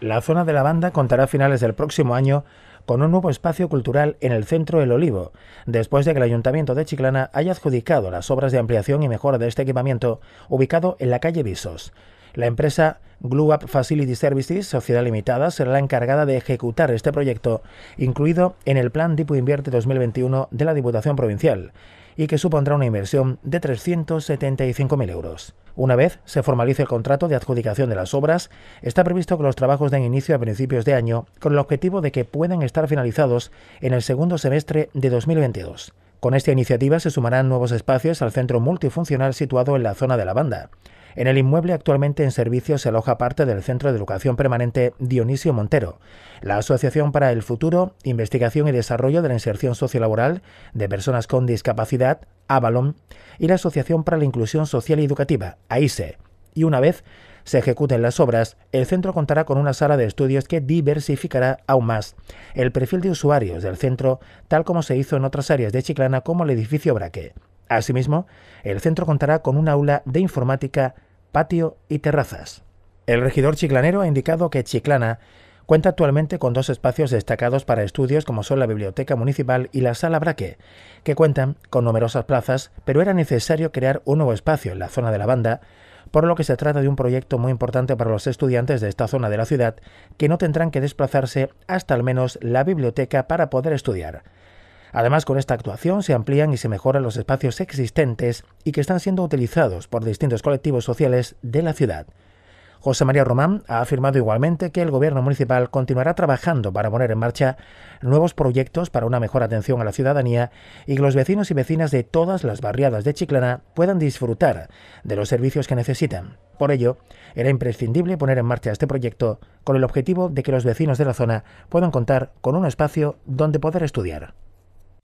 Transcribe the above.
La zona de la banda contará a finales del próximo año con un nuevo espacio cultural en el centro El Olivo, después de que el Ayuntamiento de Chiclana haya adjudicado las obras de ampliación y mejora de este equipamiento ubicado en la calle Visos. La empresa Up Facility Services, Sociedad Limitada, será la encargada de ejecutar este proyecto, incluido en el Plan Tipo Invierte 2021 de la Diputación Provincial, y que supondrá una inversión de 375.000 euros. Una vez se formalice el contrato de adjudicación de las obras, está previsto que los trabajos den inicio a principios de año, con el objetivo de que puedan estar finalizados en el segundo semestre de 2022. Con esta iniciativa se sumarán nuevos espacios al centro multifuncional situado en la zona de la banda. En el inmueble actualmente en servicio se aloja parte del Centro de Educación Permanente Dionisio Montero, la Asociación para el Futuro, Investigación y Desarrollo de la Inserción Sociolaboral de Personas con Discapacidad, Avalon, y la Asociación para la Inclusión Social y Educativa, AISE. Y una vez se ejecuten las obras, el centro contará con una sala de estudios que diversificará aún más el perfil de usuarios del centro, tal como se hizo en otras áreas de Chiclana como el edificio Braque. Asimismo, el centro contará con un aula de informática, patio y terrazas. El regidor chiclanero ha indicado que Chiclana cuenta actualmente con dos espacios destacados para estudios como son la Biblioteca Municipal y la Sala Braque, que cuentan con numerosas plazas, pero era necesario crear un nuevo espacio en la zona de la banda, por lo que se trata de un proyecto muy importante para los estudiantes de esta zona de la ciudad, que no tendrán que desplazarse hasta al menos la biblioteca para poder estudiar. Además, con esta actuación se amplían y se mejoran los espacios existentes y que están siendo utilizados por distintos colectivos sociales de la ciudad. José María Román ha afirmado igualmente que el gobierno municipal continuará trabajando para poner en marcha nuevos proyectos para una mejor atención a la ciudadanía y que los vecinos y vecinas de todas las barriadas de Chiclana puedan disfrutar de los servicios que necesitan. Por ello, era imprescindible poner en marcha este proyecto con el objetivo de que los vecinos de la zona puedan contar con un espacio donde poder estudiar.